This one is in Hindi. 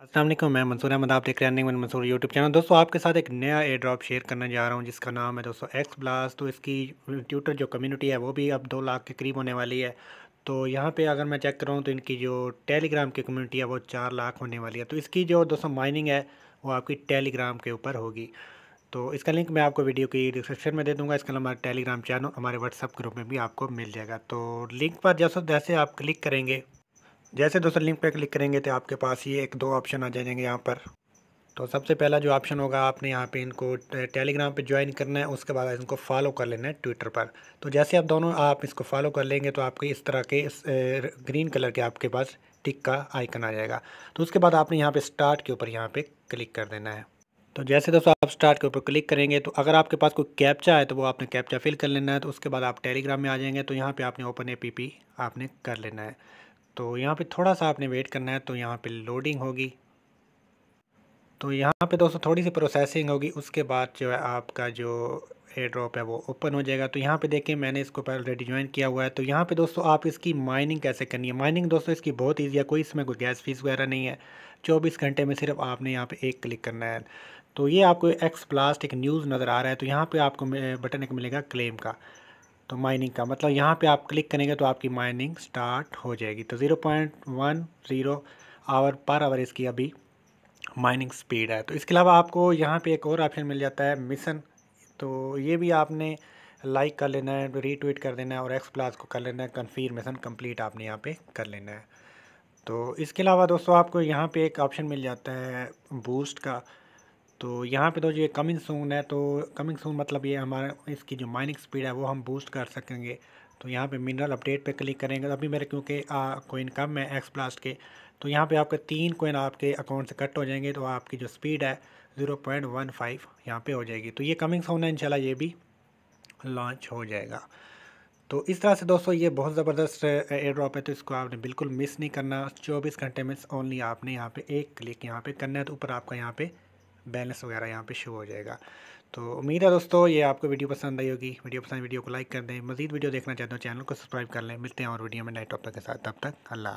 असलम मैं मंसूर अहमद आप देख रहे हैं मैं मंसूर यूट्यूब चैनल दोस्तों आपके साथ एक नया एयर ड्रॉप शेयर करने जा रहा हूँ जिसका नाम है दोस्तों एक्स ब्लास्ट तो इसकी ट्यूटर जो कम्युनिटी है वो भी अब दो लाख के करीब होने वाली है तो यहाँ पे अगर मैं चेक करूँ तो इनकी जो टेलीग्राम की कम्युनिटी है वो चार लाख होने वाली है तो इसकी जो दोस्तों माइनिंग है वो आपकी टेलीग्राम के ऊपर होगी तो इसका लिंक मैं आपको वीडियो की डिस्क्रिप्शन में दे दूंगा इसका हमारे टेलीग्राम चैनल हमारे व्हाट्सअप ग्रुप में भी आपको मिल जाएगा तो लिंक पर जैसे जैसे आप क्लिक करेंगे जैसे दोस्तों लिंक पर क्लिक करेंगे तो आपके पास ये एक दो ऑप्शन आ जाएंगे यहाँ पर तो सबसे पहला जो ऑप्शन होगा आपने यहाँ पे इनको टेलीग्राम पे ज्वाइन करना है उसके बाद इनको फॉलो कर लेना है ट्विटर पर तो जैसे आप दोनों आप इसको फॉलो कर लेंगे तो आपके इस तरह के इस ग्रीन कलर के आपके पास टिक का आइकन आ जाएगा तो उसके बाद आपने यहाँ पे स्टार्ट के ऊपर यहाँ पे क्लिक कर देना है तो जैसे दोस्तों आप स्टार्ट के ऊपर क्लिक करेंगे तो अगर आपके पास कोई कैप्चा है तो वो आपने कैप्चा फिल कर लेना है तो उसके बाद आप टेलीग्राम में आ जाएंगे तो यहाँ पर आपने ओपन ए आपने कर लेना है तो यहाँ पे थोड़ा सा आपने वेट करना है तो यहाँ पे लोडिंग होगी तो यहाँ पे दोस्तों थोड़ी सी प्रोसेसिंग होगी उसके बाद जो है आपका जो एयर ड्रॉप है वो ओपन हो जाएगा तो यहाँ पे देखिए मैंने इसको पहले ऑलरेडी ज्वाइन किया हुआ है तो यहाँ पे दोस्तों आप इसकी माइनिंग कैसे करनी है माइनिंग दोस्तों इसकी बहुत ईजी है कोई इसमें कोई गैस फीस वगैरह नहीं है चौबीस घंटे में सिर्फ आपने यहाँ पर एक क्लिक करना है तो ये आपको एक्स प्लास्ट एक न्यूज़ नज़र आ रहा है तो यहाँ पर आपको बटन एक मिलेगा क्लेम का तो माइनिंग का मतलब यहाँ पे आप क्लिक करेंगे तो आपकी माइनिंग स्टार्ट हो जाएगी तो zero point one zero hour per hour इसकी अभी माइनिंग स्पीड है तो इसके अलावा आपको यहाँ पे एक और ऑप्शन मिल जाता है मिशन तो ये भी आपने लाइक कर लेना है रीट्वीट कर देना है और एक्स प्लास को कर लेना है कन्फर्मेशन कम्प्लीट आपने यहाँ पर कर लेना है तो इसके अलावा दोस्तों आपको यहाँ पर एक ऑप्शन मिल जाता है बूस्ट का तो यहाँ पे तो ये कमिंग सून है तो कमिंग सून मतलब ये हमारा इसकी जो माइनिंग स्पीड है वो हम बूस्ट कर सकेंगे तो यहाँ पे मिनरल अपडेट पे क्लिक करेंगे तो अभी मेरे क्योंकि कोइन कम है एक्स ब्लास्ट के तो यहाँ पे आपके तीन कोइन आपके अकाउंट से कट हो जाएंगे तो आपकी जो स्पीड है ज़ीरो पॉइंट वन फाइव यहाँ पर हो जाएगी तो ये कमिंग सून है इनशाला ये भी लॉन्च हो जाएगा तो इस तरह से दोस्तों ये बहुत ज़बरदस्त एयर ड्रॉप है तो इसको आपने बिल्कुल मिस नहीं करना चौबीस घंटे में ओनली आपने यहाँ पर एक क्लिक यहाँ पर करना है तो ऊपर आपका यहाँ पर बैलेंस वगैरह यहाँ पे शो हो जाएगा तो उम्मीद है दोस्तों ये आपको वीडियो पसंद आई होगी वीडियो पसंद वीडियो को लाइक कर दें मजीद वीडियो देखना चाहते हो चैनल को सब्सक्राइब कर लें मिलते हैं और वीडियो में नए टॉपिक के साथ तब तक अल्लाह